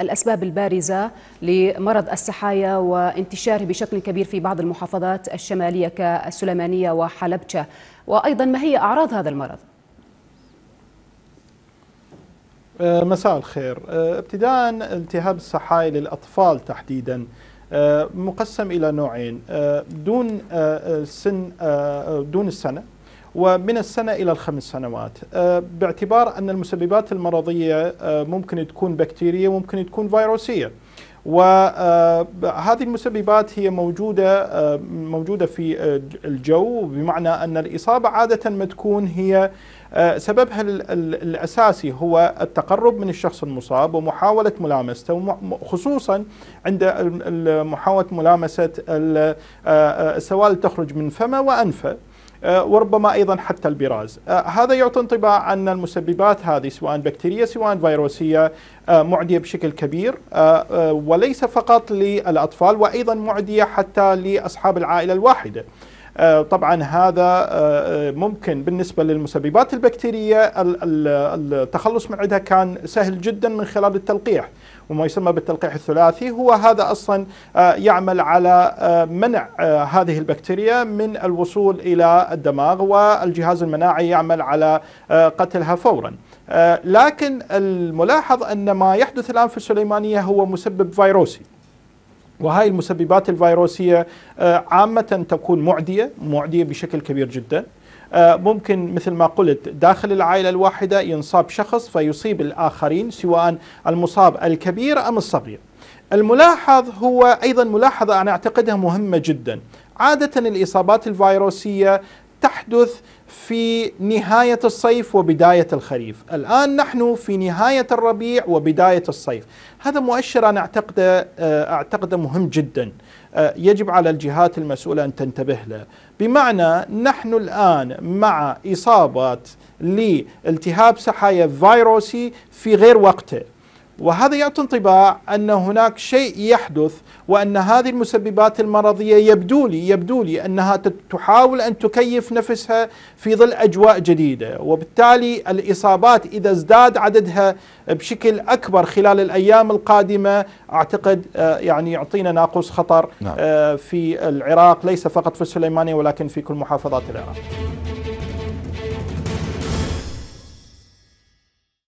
الأسباب البارزة لمرض السحايا وانتشاره بشكل كبير في بعض المحافظات الشمالية كالسليمانية وحلبشة وأيضا ما هي أعراض هذا المرض؟ أه، مساء الخير أه، ابتداء التهاب السحايا للأطفال تحديدا أه، مقسم إلى نوعين دون سن دون السنة ومن السنة إلى الخمس سنوات آه، باعتبار أن المسببات المرضية آه، ممكن تكون بكتيرية وممكن تكون فيروسية وهذه آه، المسببات هي موجودة موجودة في الجو بمعنى أن الإصابة عادة ما تكون هي سببها الأساسي هو التقرب من الشخص المصاب ومحاولة ملامسته خصوصا عند محاولة ملامسة السوائل تخرج من فمه وأنفه آه، وربما أيضا حتى البراز آه، هذا يعطي انطباع أن المسببات هذه سواء بكتيرية سواء فيروسية آه، معدية بشكل كبير وليس فقط للأطفال وأيضا معدية حتى لأصحاب العائلة الواحدة آه، طبعا هذا آه، آه، ممكن بالنسبة للمسببات البكتيرية التخلص من عندها كان سهل جدا من خلال التلقيح وما يسمى بالتلقيح الثلاثي هو هذا أصلا يعمل على منع هذه البكتيريا من الوصول إلى الدماغ والجهاز المناعي يعمل على قتلها فورا لكن الملاحظ أن ما يحدث الآن في السليمانية هو مسبب فيروسي وهاي المسببات الفيروسية آه، عامة تكون معدية معدية بشكل كبير جدا آه، ممكن مثل ما قلت داخل العائلة الواحدة ينصاب شخص فيصيب الآخرين سواء المصاب الكبير أم الصغير الملاحظ هو أيضا ملاحظة أنا أعتقدها مهمة جدا عادة الإصابات الفيروسية تحدث في نهاية الصيف وبداية الخريف الآن نحن في نهاية الربيع وبداية الصيف هذا مؤشر أنا أعتقده, آه، أعتقده مهم جدا آه، يجب على الجهات المسؤولة أن تنتبه له بمعنى نحن الآن مع إصابة لالتهاب سحايا فيروسي في غير وقته وهذا يعطي انطباع أن هناك شيء يحدث وأن هذه المسببات المرضية يبدو لي يبدو لي أنها تحاول أن تكيف نفسها في ظل أجواء جديدة وبالتالي الإصابات إذا ازداد عددها بشكل أكبر خلال الأيام القادمة أعتقد آه، يعني يعطينا ناقص خطر نعم. آه، في العراق ليس فقط في السليمانية ولكن في كل محافظات العراق